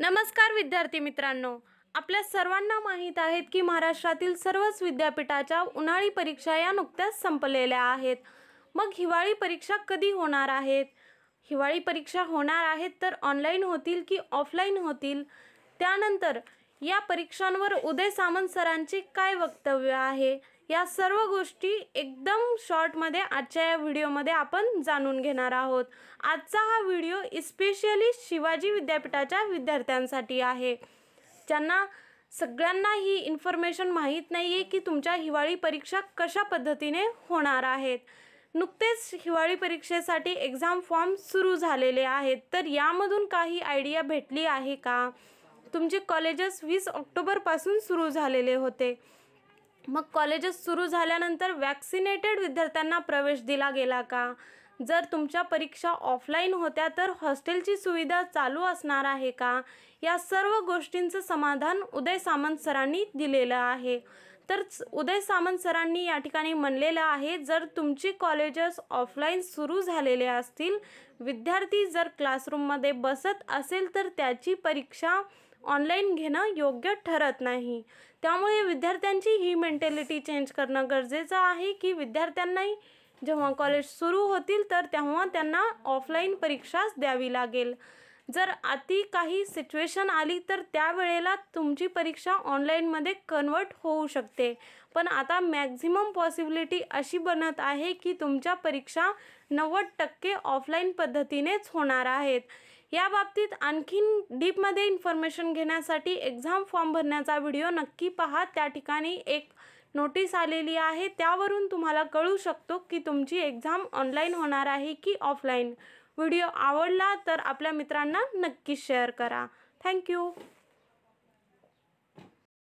नमस्कार विद्यार्थी मित्रांनो आपल्या सर्वांना माहीत आहेत की महाराष्ट्रातील सर्वच विद्यापीठाच्या उन्हाळी परीक्षा या नुकत्याच संपलेल्या आहेत मग हिवाळी परीक्षा कधी होणार आहेत हिवाळी परीक्षा होणार आहेत तर ऑनलाईन होतील की ऑफलाईन होतील त्यानंतर या परीक्षांवर उदय सामंत सरांची काय वक्तव्य आहे या सर्व गोष्टी एकदम शॉर्टमध्ये आजच्या या व्हिडिओमध्ये आपण जाणून घेणार आहोत आजचा हा व्हिडिओ इस्पेशली शिवाजी विद्यापीठाच्या विद्यार्थ्यांसाठी आहे ज्यांना सगळ्यांना ही इन्फॉर्मेशन माहीत नाही आहे की तुमच्या हिवाळी परीक्षा कशा पद्धतीने होणार आहेत नुकतेच हिवाळी परीक्षेसाठी एक्झाम फॉर्म सुरू झालेले आहेत तर यामधून काही आयडिया भेटली आहे का तुमचे कॉलेजेस वीस ऑक्टोबरपासून सुरू झालेले होते मग कॉलेजेस सुरू झाल्यानंतर वॅक्सिनेटेड विद्यार्थ्यांना प्रवेश दिला गेला का जर तुमच्या परीक्षा ऑफलाईन होत्या तर हॉस्टेलची सुविधा चालू असणार आहे का या सर्व गोष्टींचं समाधान उदय सामंत सरांनी दिलेलं आहे तर उदय सामंत सरांनी या ठिकाणी म्हणलेलं आहे जर तुमची कॉलेजेस ऑफलाईन सुरू झालेले असतील विद्यार्थी जर क्लासरूममध्ये बसत असेल तर त्याची परीक्षा ऑनलाईन घेणं योग्य ठरत नाही त्यामुळे विद्यार्थ्यांची ही मेंटॅलिटी चेंज करणं गरजेचं आहे की विद्यार्थ्यांनाही जेव्हा कॉलेज सुरू होतील तर तेव्हा त्यांना ऑफलाईन परीक्षाच द्यावी लागेल जर अति काही सिच्युएशन आली तर त्यावेळेला तुमची परीक्षा ऑनलाईनमध्ये कन्वर्ट होऊ शकते पण आता मॅक्झिमम पॉसिबिलिटी अशी बनत आहे की तुमच्या परीक्षा नव्वद टक्के ऑफलाईन पद्धतीनेच होणार आहेत या बाबतीत आणखीन डीपमध्ये इन्फॉर्मेशन घेण्यासाठी एक्झाम फॉर्म भरण्याचा व्हिडिओ नक्की पहा त्या ठिकाणी एक नोटीस आलेली आहे त्यावरून तुम्हाला कळू शकतो की तुमची एक्झाम ऑनलाईन होणार आहे की ऑफलाईन व्हिडिओ आवडला तर आपल्या मित्रांना नक्की शेअर करा थँक्यू